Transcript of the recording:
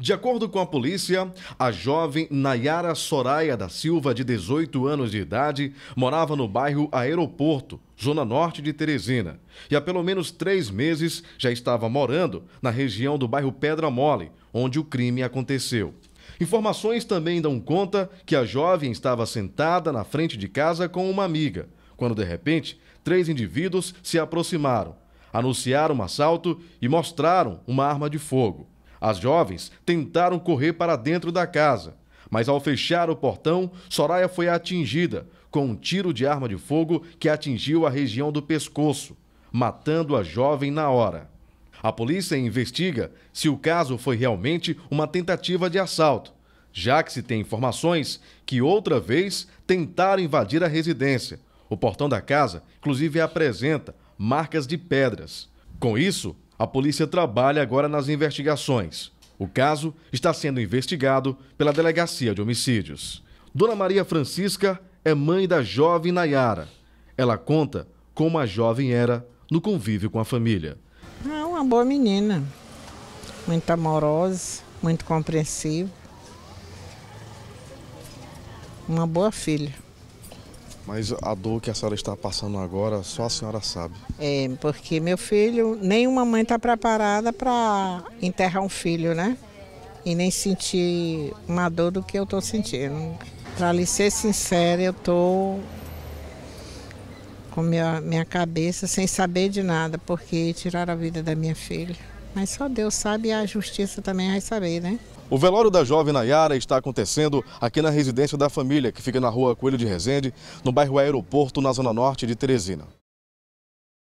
De acordo com a polícia, a jovem Nayara Soraya da Silva, de 18 anos de idade, morava no bairro Aeroporto, zona norte de Teresina, e há pelo menos três meses já estava morando na região do bairro Pedra Mole, onde o crime aconteceu. Informações também dão conta que a jovem estava sentada na frente de casa com uma amiga, quando de repente três indivíduos se aproximaram, anunciaram um assalto e mostraram uma arma de fogo. As jovens tentaram correr para dentro da casa, mas ao fechar o portão, Soraya foi atingida com um tiro de arma de fogo que atingiu a região do pescoço, matando a jovem na hora. A polícia investiga se o caso foi realmente uma tentativa de assalto, já que se tem informações que outra vez tentaram invadir a residência. O portão da casa, inclusive, apresenta marcas de pedras. Com isso, a polícia trabalha agora nas investigações. O caso está sendo investigado pela Delegacia de Homicídios. Dona Maria Francisca é mãe da jovem Nayara. Ela conta como a jovem era no convívio com a família. É uma boa menina, muito amorosa, muito compreensiva. Uma boa filha. Mas a dor que a senhora está passando agora, só a senhora sabe. É, porque meu filho, nenhuma mãe está preparada para enterrar um filho, né? E nem sentir uma dor do que eu estou sentindo. Para lhe ser sincera, eu estou com minha, minha cabeça sem saber de nada, porque tiraram a vida da minha filha. Mas só Deus sabe e a justiça também vai saber, né? O velório da jovem Nayara está acontecendo aqui na residência da família, que fica na rua Coelho de Resende, no bairro Aeroporto, na zona norte de Teresina.